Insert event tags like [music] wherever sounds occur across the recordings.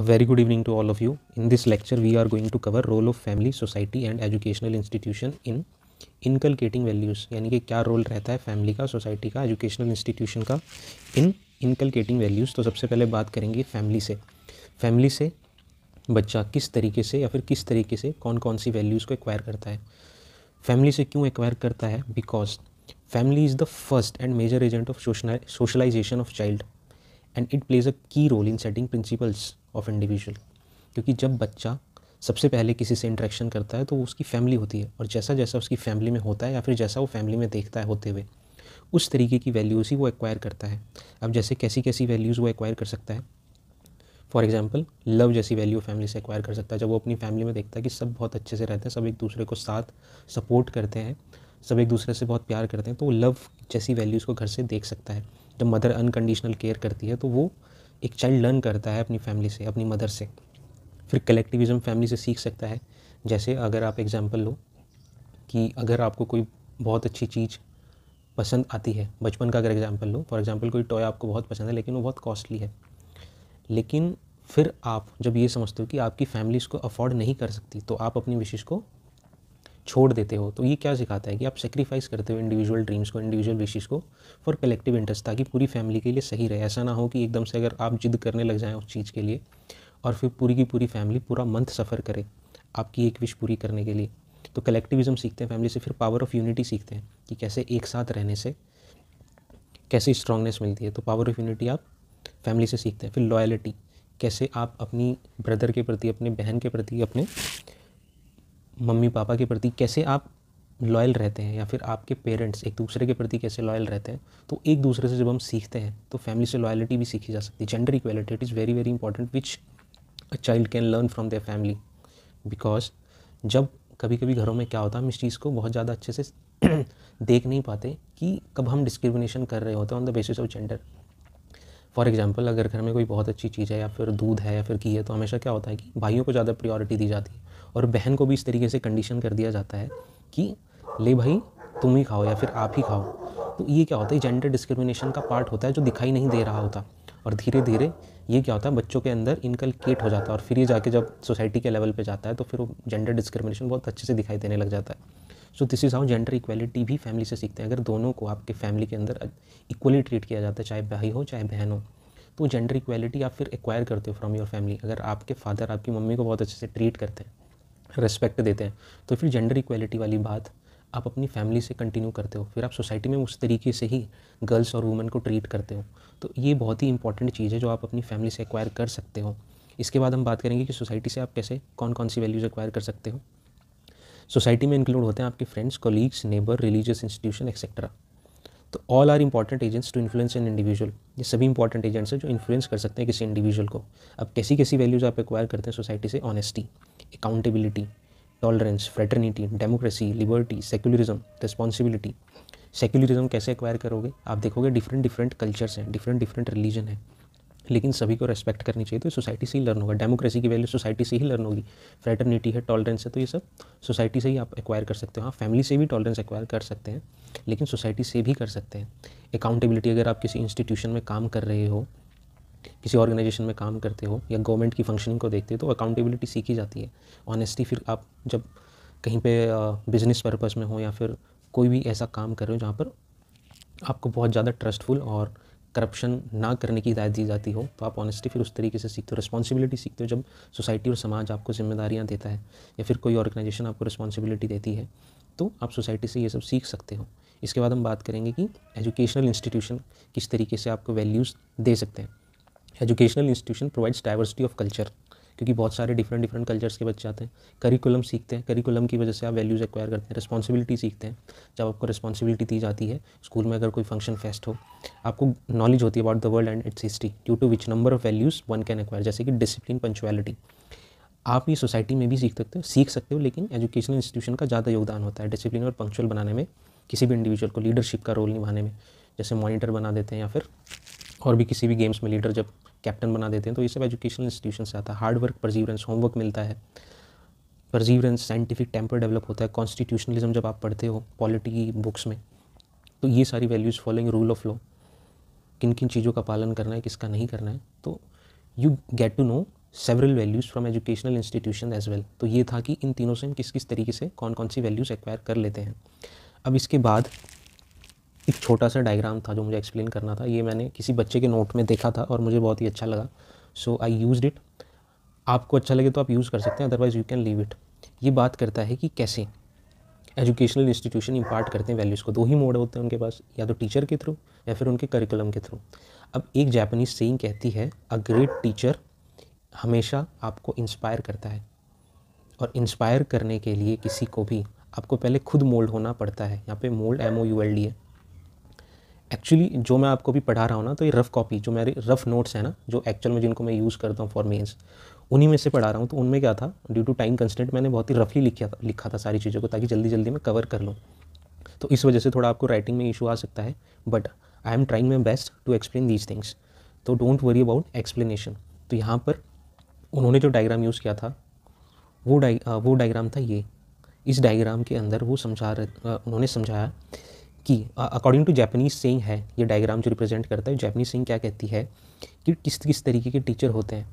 A very good evening to all of you. In this lecture, we are going to cover role of family, society and educational institution in inculcating values यानी कि क्या role रहता है family का society का educational institution का इन inculcating values तो सबसे पहले बात करेंगे फैमिली से फैमिली से बच्चा किस तरीके से या फिर किस तरीके से कौन कौन सी वैल्यूज़ को एक्वायर करता है फैमिली से क्यों एक्वायर करता है because family is the first and major agent of socialization of child and it plays a key role in setting principles of individual क्योंकि जब बच्चा सबसे पहले किसी से इंट्रैक्शन करता है तो वो उसकी फैमिली होती है और जैसा जैसा उसकी फैमिली में होता है या फिर जैसा वो फैमिली में देखता है होते हुए उस तरीके की वैल्यूज़ ही वो एक्वायर करता है अब जैसे कैसी कैसी वैल्यूज़ वो एक्वायर कर सकता है फॉर एग्जाम्पल लव जैसी वैल्यू फैमिली से एक्वायर कर सकता है जब वो अपनी फैमिली में देखता है कि सब बहुत अच्छे से रहते हैं सब एक दूसरे को साथ सपोर्ट करते हैं सब एक दूसरे से बहुत प्यार करते हैं तो वो लव जैसी वैल्यूज़ को घर से देख सकता है जब मदर अनकंडीशनल केयर करती है तो वो एक चाइल्ड लर्न करता है अपनी फैमिली से अपनी मदर से फिर कलेक्टिविज़म फैमिली से सीख सकता है जैसे अगर आप एग्ज़ाम्पल लो कि अगर आपको कोई बहुत अच्छी चीज़ पसंद आती है बचपन का अगर एग्ज़ाम्पल लो फॉर एग्ज़ाम्पल कोई टॉय आपको बहुत पसंद है लेकिन वो बहुत कॉस्टली है लेकिन फिर आप जब ये समझते हो कि आपकी फैमिली इसको अफोर्ड नहीं कर सकती तो आप अपनी विशेष को छोड़ देते हो तो ये क्या सिखाता है कि आप सेक्रीफाइस करते हो इंडिविजुअल ड्रीम्स को इंडिविजुअल विशेष को फॉर कलेक्टिव इंटरेस्ट ताकि पूरी फैमिली के लिए सही रहे ऐसा ना हो कि एकदम से अगर आप जिद करने लग जाएँ उस चीज़ के लिए और फिर पूरी की पूरी फैमिली पूरा मंथ सफ़र करे आपकी एक विश पूरी करने के लिए तो कलेक्टिविज़्म सीखते हैं फैमिली से फिर पावर ऑफ यूनिटी सीखते हैं कि कैसे एक साथ रहने से कैसी स्ट्रांगनेस मिलती है तो पावर ऑफ यूनिटी आप फैमिली से सीखते हैं फिर लॉयलिटी कैसे आप अपनी ब्रदर के प्रति अपने बहन के प्रति अपने मम्मी पापा के प्रति कैसे आप लॉयल रहते हैं या फिर आपके पेरेंट्स एक दूसरे के प्रति कैसे लॉयल रहते हैं तो एक दूसरे से जब हम सीखते हैं तो फैमिली से लॉयलिटी भी सीखी जा सकती है gender equality it is very very important which a child can learn from their family because जब कभी कभी घरों में क्या होता है हम इस चीज़ को बहुत ज़्यादा अच्छे से [clears throat] देख नहीं पाते कि कब हम डिस्क्रिमिनेशन कर रहे होते हैं on the basis of gender for example अगर घर में कोई बहुत अच्छी चीज़ है या फिर दूध है या फिर घी है तो हमेशा क्या होता है कि भाइयों को ज़्यादा प्रियोरिटी दी जाती है और बहन को भी इस तरीके से कंडीशन कर दिया जाता है कि ले भाई तुम ही खाओ या फिर आप ही खाओ तो ये क्या होता है जेंडर डिस्क्रिमिनेशन का पार्ट होता है जो दिखाई नहीं दे रहा होता और धीरे धीरे ये क्या होता है बच्चों के अंदर इनकलकेट हो जाता है और फिर ये जाके जब सोसाइटी के लेवल पे जाता है तो फिर वो जेंडर डिस्क्रिमिनेशन बहुत अच्छे से दिखाई देने लग जाता है so this is how gender equality भी फैमिली से सीखते हैं अगर दोनों को आपके फैमिली के अंदर इक्वली ट्रीट किया जाता है चाहे भाई हो चाहे बहन हो तो जेंडर इक्वलिटी आप फिर एक्वायर करते हो फ्रॉम योर फैमिली अगर आपके फादर आपकी मम्मी को बहुत अच्छे से ट्रीट करते हैं रिस्पेक्ट देते हैं तो फिर जेंडर इक्वलिटी वाली बात आप अपनी फैमिली से कंटिन्यू करते हो फिर आप सोसाइटी में उस तरीके से ही गर्ल्स और वुमेन को ट्रीट करते हो तो ये बहुत ही इंपॉर्टेंट चीज़ है जो आप अपनी फैमिली से एक्वायर कर सकते हो इसके बाद हम बात करेंगे कि सोसाइटी से आप कैसे कौन कौन सी वैल्यूज़ एक्वायर कर सकते हो सोसाइटी में इंक्लूड होते हैं आपके friends colleagues neighbour religious institution et cetera तो all are important agents to influence an individual ये सभी इंपॉर्टेंट एजेंट्स हैं जो इन्फ्लुएंस कर सकते हैं किसी इंडिविजुअल को अब कैसी कैसी वैल्यूज़ आप एक्वायर करते हैं सोसाइटी से honesty accountability tolerance fraternity democracy liberty secularism responsibility secularism कैसे एक्वायर करोगे आप देखोगे डिफरेंट डिफरेंट कल्चर्स हैं डिफरेंट डिफरेंट रिलीजन है लेकिन सभी को रेस्पेक्ट करनी चाहिए तो सोसाइटी से ही लर्न होगा डेमोक्रेसी की वैल्यू सोसाइटी से ही लर्न होगी फ्रेटर्निटी है टॉलरेंस है तो ये सब सोसाइटी से ही आप एक्वायर कर सकते हो हाँ फैमिली से भी टॉलरेंस एक्वायर कर सकते हैं लेकिन सोसाइटी से भी कर सकते हैं अकाउंटेबिलिटी अगर आप किसी इंस्टीट्यूशन में काम कर रहे हो किसी ऑर्गेनाइजेशन में काम करते हो या गवर्नमेंट की फंक्शनिंग को देखते हो तो अकाउंटेबिलिटी सीखी जाती है ऑनेस्टी फिर आप जब कहीं पे बिजनेस पर्पज़ में हो या फिर कोई भी ऐसा काम कर रहे हो जहाँ पर आपको बहुत ज़्यादा ट्रस्टफुल और करप्शन ना करने की हिदायत दी जाती हो तो आप ऑनेस्टी फिर उस तरीके से सीखते हो रिस्पॉन्सिबिलिटी सीखते हो जब सोसाइटी और समाज आपको जिम्मेदारियाँ देता है या फिर कोई ऑर्गेनाइजेशन आपको रिस्पॉन्सिबिलिटी देती है तो आप सोसाइटी से ये सब सीख सकते हो इसके बाद हम बात करेंगे कि एजुकेशनल इंस्टीट्यूशन किस तरीके से आपको वैल्यूज़ दे सकते हैं educational institution provides diversity of culture क्योंकि बहुत सारे डिफरेंट डिफरेंट कल्चर्स के बच्चे आते हैं करिकुलम सीखते हैं करिकुलम की वजह से आप वैल्यूज़ एक्वायर करते हैं रिस्पॉन्सिबिलिटी सीखते हैं जब आपको रिस्पॉन्सिबिलिटी दी जाती है स्कूल में अगर कोई फंक्शन फेस्ट हो आपको नॉलेज होती है about the world and its history due to which number of values one can acquire जैसे कि डिसिप्लिन पंचुअलिटी आप ये सोसाइटी में भी सीख सकते हो सीख सकते हो लेकिन एजुकेशनल इंस्टीट्यूशन का ज़्यादा योगदान होता है डिसिप्लिन और पंक्चुअल बनाने में किसी भी इंडिविजुअल को लीडरशिप का रोल निभाने में जैसे मॉनिटर बना देते हैं या फिर और भी किसी भी गेम्स में लीडर जब कैप्टन बना देते हैं तो ये सब एजुकेशनल इंस्टीट्यूशन से आता है हार्डवर्क परजीवरेंस होमवर्क मिलता है परजीवरेंस साइंटिफिक टेम्पर डेवलप होता है कॉन्स्टिट्यूशनलिज्म जब आप पढ़ते हो पॉलिटी की बुक्स में तो ये सारी values following rule of law किन किन चीज़ों का पालन करना है किसका नहीं करना है तो you get to know several values from educational institution as well तो ये था कि इन तीनों से हम किस किस तरीके से कौन कौन सी वैल्यूज़ एक्वायर कर लेते हैं अब इसके बाद एक छोटा सा डायग्राम था जो मुझे एक्सप्लेन करना था ये मैंने किसी बच्चे के नोट में देखा था और मुझे बहुत ही अच्छा लगा सो आई यूज़ इट आपको अच्छा लगे तो आप यूज़ कर सकते हैं otherwise you can leave it ये बात करता है कि कैसे एजुकेशनल इंस्टीट्यूशन इम्पार्ट करते हैं वैल्यूज़ को दो ही मोड होते हैं उनके पास या तो टीचर के थ्रू या फिर उनके करिकुलम के थ्रू अब एक जापानीज सेइंग कहती है अ ग्रेट टीचर हमेशा आपको इंस्पायर करता है और इंस्पायर करने के लिए किसी को भी आपको पहले खुद मोल्ड होना पड़ता है यहाँ पे mould M O U L D है एक्चुअली जो मैं आपको भी पढ़ा रहा हूँ ना तो ये रफ़ कॉपी जो मेरे रफ़ नोट्स हैं ना जो एक्चुअल में जिनको मैं यूज़ करता हूँ फॉर मेन्स उन्हीं में से पढ़ा रहा हूँ तो उनमें क्या था ड्यू टू टाइम कंस्टेंट मैंने बहुत ही रफली लिखा था लिखा था सारी चीज़ों को ताकि जल्दी जल्दी मैं कवर कर लूँ तो इस वजह से थोड़ा आपको राइटिंग में इशू आ सकता है but I am trying my best to explain these things तो डोंट वरी अबाउट एक्सप्लेनेशन तो यहाँ पर उन्होंने जो डायग्राम यूज़ किया था वो डाइ वो डायग्राम था ये इस डायग्राम के अंदर वो समझा रहे उन्होंने समझाया कि अकॉर्डिंग टू जैपनीज सेइंग है ये डायग्राम जो रिप्रेजेंट करता है जैपनीज सेइंग क्या कहती है कि किस किस तरीके के टीचर होते हैं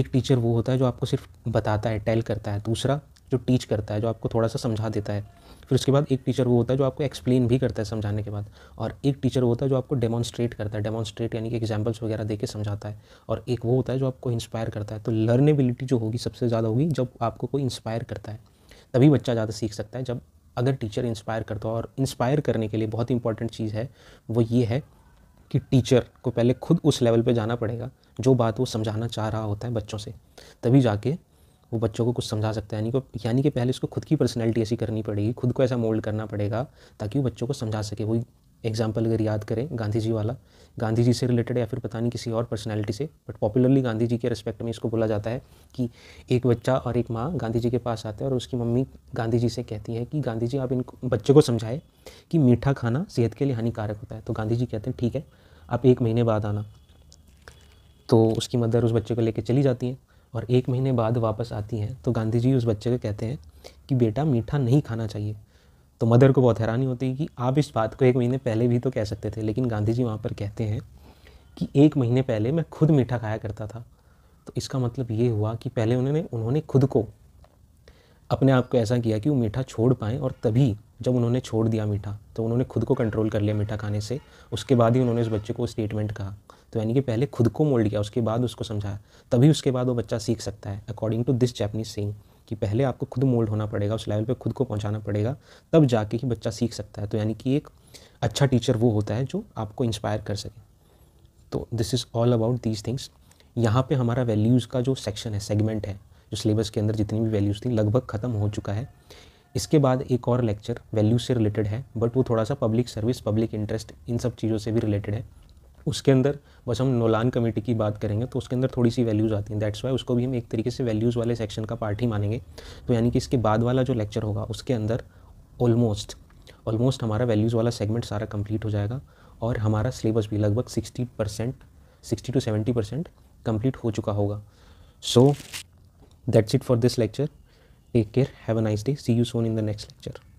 एक टीचर वो होता है जो आपको सिर्फ बताता है टेल करता है दूसरा जो टीच करता है जो आपको थोड़ा सा समझा देता है फिर उसके बाद एक टीचर वो होता है जो आपको एक्सप्लेन भी करता है समझाने के बाद और एक टीचर वो होता है जो आपको डेमॉन्स्ट्रेट करता है डेमॉन्स्ट्रेट यानी कि एग्जाम्पल्स वगैरह देके समझाता है और एक वो होता है जो आपको इंस्पायर करता है तो लर्नेबिलिटी जो होगी सबसे ज़्यादा होगी जब आपको कोई इंस्पायर करता है तभी बच्चा ज़्यादा सीख सकता है जब अगर टीचर इंस्पायर करता हो और इंस्पायर करने के लिए बहुत इंपॉर्टेंट चीज़ है वो ये है कि टीचर को पहले खुद उस लेवल पे जाना पड़ेगा जो बात वो समझाना चाह रहा होता है बच्चों से तभी जाके वो बच्चों को कुछ समझा सकता है यानी को यानी कि पहले उसको खुद की पर्सनैलिटी ऐसी करनी पड़ेगी खुद को ऐसा मोल्ड करना पड़ेगा ताकि वो बच्चों को समझा सके वही एग्जाम्पल अगर याद करें गांधी जी वाला गांधी जी से रिलेटेड या फिर पता नहीं किसी और पर्सनैलिटी से बट पॉपुलरली गांधी जी के रिस्पेक्ट में इसको बोला जाता है कि एक बच्चा और एक माँ गांधी जी के पास आते हैं और उसकी मम्मी गांधी जी से कहती है कि गांधी जी आप इनको बच्चे को समझाएं कि मीठा खाना सेहत के लिए हानिकारक होता है तो गांधी जी कहते हैं ठीक है आप एक महीने बाद आना तो उसकी मदर उस बच्चे को लेकर चली जाती हैं और एक महीने बाद वापस आती हैं तो गांधी जी उस बच्चे को कहते हैं कि बेटा मीठा नहीं खाना चाहिए तो मदर को बहुत हैरानी होती है कि आप इस बात को एक महीने पहले भी तो कह सकते थे लेकिन गांधी जी वहाँ पर कहते हैं कि एक महीने पहले मैं खुद मीठा खाया करता था तो इसका मतलब ये हुआ कि पहले उन्होंने उन्होंने खुद को अपने आप को ऐसा किया कि वो मीठा छोड़ पाएँ और तभी जब उन्होंने छोड़ दिया मीठा तो उन्होंने खुद को कंट्रोल कर लिया मीठा खाने से उसके बाद ही उन्होंने उस बच्चे को स्टेटमेंट कहा तो यानी कि पहले खुद को मोल्ड किया उसके बाद उसको समझाया तभी उसके बाद वो बच्चा सीख सकता है according to this Japanese saying कि पहले आपको खुद मोल्ड होना पड़ेगा उस लेवल पे खुद को पहुंचाना पड़ेगा तब जाके ही बच्चा सीख सकता है तो यानी कि एक अच्छा टीचर वो होता है जो आपको इंस्पायर कर सके तो this is all about these things यहाँ पे हमारा वैल्यूज़ का जो सेक्शन है सेगमेंट है जो सिलेबस के अंदर जितनी भी वैल्यूज़ थी लगभग ख़त्म हो चुका है इसके बाद एक और लेक्चर वैल्यू से रिलेटेड है बट वो थोड़ा सा पब्लिक सर्विस पब्लिक इंटरेस्ट इन सब चीज़ों से भी रिलेटेड है उसके अंदर बस हम नोलान कमेटी की बात करेंगे तो उसके अंदर थोड़ी सी वैल्यूज़ आती हैं दैट्स वाई उसको भी हम एक तरीके से वैल्यूज़ वाले सेक्शन का पार्ट ही मानेंगे तो यानी कि इसके बाद वाला जो लेक्चर होगा उसके अंदर ऑलमोस्ट ऑलमोस्ट हमारा वैल्यूज़ वाला सेगमेंट सारा कंप्लीट हो जाएगा और हमारा सिलेबस भी लगभग sixty percent sixty to seventy percent complete हो चुका होगा so that's it for this lecture take care have a nice day see you soon in the next lecture